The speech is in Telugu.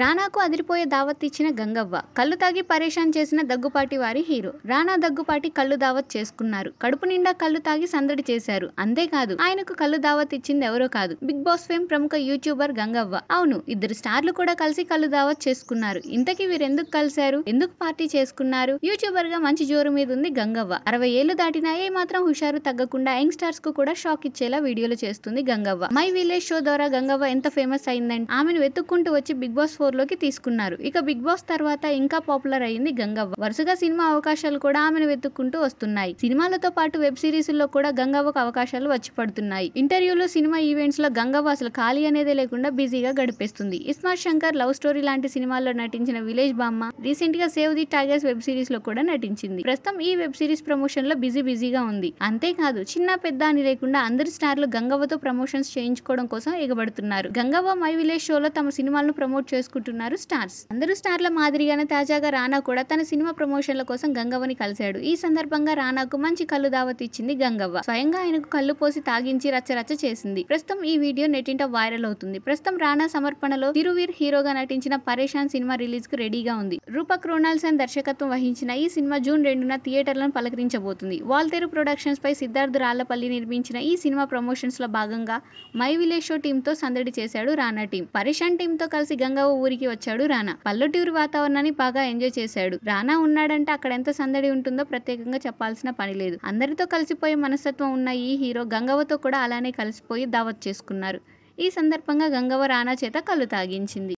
రానాకు అదిరిపోయే దావత్ ఇచ్చిన గంగవ్వ కళ్ళు తాగి పరేషాన్ చేసిన దగ్గుపాటి వారి హీరో రానా దగ్గుపాటి కళ్ళు దావత్ చేసుకున్నారు కడుపు నిండా కళ్ళు తాగి సందడి చేశారు అంతేకాదు ఆయనకు కళ్ళు దావత్ ఇచ్చింది ఎవరో కాదు బిగ్ బాస్ ఫేమ్ ప్రముఖ యూట్యూబర్ గంగవ్వ అవును ఇద్దరు స్టార్లు కూడా కలిసి కళ్ళు దావత్ చేసుకున్నారు ఇంతకీ వీరెందుకు కలిశారు ఎందుకు పార్టీ చేసుకున్నారు యూట్యూబర్ గా మంచి జోరు మీద ఉంది గంగవ్వ అరవై ఏళ్లు దాటినా ఏ మాత్రం హుషారు తగ్గకుండా యంగ్ స్టార్స్ కు కూడా షాక్ ఇచ్చేలా వీడియోలు చేస్తుంది గంగవ్వ మై విలేజ్ షో ద్వారా గంగవ్వ ఎంత ఫేమస్ అయిందండి ఆమెను వెతుక్కుంటూ వచ్చి బిగ్ బాస్ ఫోర్లోకి తీసుకున్నారు ఇక బిగ్ బాస్ తర్వాత ఇంకా పాపులర్ అయింది గంగవ్వ వరుసగా సినిమా అవకాశాలు కూడా ఆమెను వెతుక్కుంటూ వస్తున్నాయి సినిమాలతో పాటు వెబ్ సిరీస్ లో కూడా గంగవ్వకు అవకాశాలు వచ్చి పడుతున్నాయి ఇంటర్వ్యూలో సినిమా ఈవెంట్స్ లో గంగవ్వ అసలు ఖాళీ అనేదే లేకుండా బిజీగా గడిపేస్తుంది ఇస్మార్ శంకర్ లవ్ స్టోరీ లాంటి సినిమాల్లో నటించిన విలేజ్ బామ్మ రీసెంట్ గా save the tigers web series లో కూడా నటించింది ప్రస్తుతం ఈ వెబ్ సిరీస్ ప్రమోషన్ లో బిజీ బిజీగా ఉంది అంతేకాదు చిన్న పెద్ద అని లేకుండా అందరి స్టార్లు గంగవ్వతో ప్రమోషన్స్ చేయించుకోవడం కోసం ఎగబడుతున్నారు గంగవ్వ మై విలేజ్ షోలో తమ సినిమాలను ప్రమోట్ చేసుకు చేసుకుంటున్నారు స్టార్స్ అందరూ స్టార్ల మాదిరిగానే తాజాగా రానా కూడా తన సినిమా ప్రమోషన్ల కోసం గంగవ్వని కలిశాడు ఈ సందర్భంగా రానాకు మంచి కళ్ళు దావత్ ఇచ్చింది గంగవ్వ స్వయంగా ఆయనకు కళ్ళు పోసి తాగించి రచ్చరచ్చ చేసింది ప్రస్తుతం ఈ వీడియో నెట్టింట వైరల్ అవుతుంది ప్రస్తుతం రానా సమర్పణలో తిరువీర్ హీరోగా నటించిన పరేషాన్ సినిమా రిలీజ్ కు రెడీగా ఉంది రూపక్ రోనాల్సన్ దర్శకత్వం వహించిన ఈ సినిమా జూన్ రెండున థియేటర్లను పలకరించబోతుంది వాల్తెరు ప్రొడక్షన్స్ పై సిద్ధార్థ్ రాళ్లపల్లి నిర్మించిన ఈ సినిమా ప్రమోషన్స్ లో భాగంగా మై విలేజ్ షో తో సందడి చేశాడు రానా టీం పరేషాన్ టీమ్ తో కలిసి గంగవ్వ ఊరికి వచ్చాడు రానా పల్లెటూరు వాతావరణాన్ని బాగా ఎంజాయ్ చేశాడు రానా ఉన్నాడంటే అక్కడ ఎంత సందడి ఉంటుందో ప్రత్యేకంగా చెప్పాల్సిన పని లేదు అందరితో కలిసిపోయే మనస్తత్వం ఉన్న ఈ హీరో గంగవతో కూడా అలానే కలిసిపోయి దావత్ చేసుకున్నారు ఈ సందర్భంగా గంగవ రానా చేత కళ్ళు తాగించింది